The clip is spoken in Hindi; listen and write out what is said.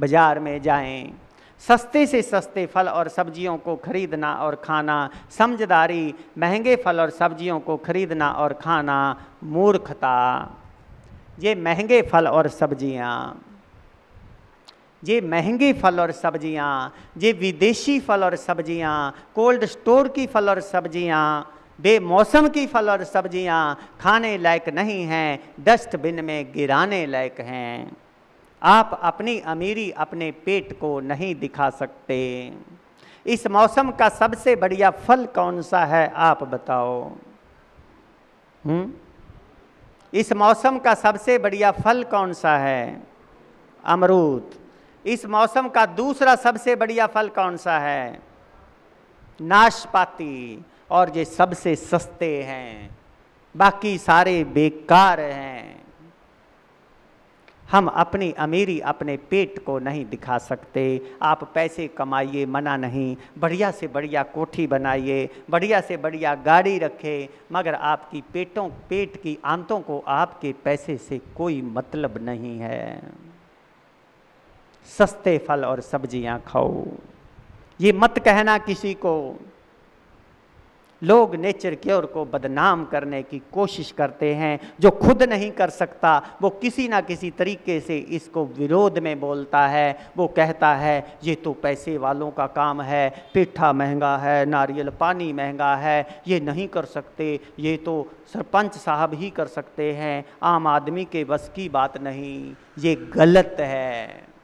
बाज़ार में जाएं सस्ते से सस्ते फल और सब्जियों को खरीदना और खाना समझदारी महंगे फल और सब्जियों को खरीदना और खाना मूर्खता ये महंगे फल और सब्जियाँ ये महंगे फल और सब्जियाँ ये विदेशी फल और सब्जियाँ कोल्ड स्टोर की फल और सब्जियाँ बेमौसम की फल और सब्जियाँ खाने लायक नहीं हैं डस्टबिन में गिराने लायक हैं आप अपनी अमीरी अपने पेट को नहीं दिखा सकते इस मौसम का सबसे बढ़िया फल कौन सा है आप बताओ हुँ? इस मौसम का सबसे बढ़िया फल कौन सा है अमरूद इस मौसम का दूसरा सबसे बढ़िया फल कौन सा है नाशपाती और ये सबसे सस्ते हैं बाकी सारे बेकार हैं हम अपनी अमीरी अपने पेट को नहीं दिखा सकते आप पैसे कमाइए मना नहीं बढ़िया से बढ़िया कोठी बनाइए बढ़िया से बढ़िया गाड़ी रखें मगर आपकी पेटों पेट की आंतों को आपके पैसे से कोई मतलब नहीं है सस्ते फल और सब्जियां खाओ ये मत कहना किसी को लोग नेचर क्योर को बदनाम करने की कोशिश करते हैं जो खुद नहीं कर सकता वो किसी ना किसी तरीके से इसको विरोध में बोलता है वो कहता है ये तो पैसे वालों का काम है पिट्ठा महंगा है नारियल पानी महंगा है ये नहीं कर सकते ये तो सरपंच साहब ही कर सकते हैं आम आदमी के बस की बात नहीं ये गलत है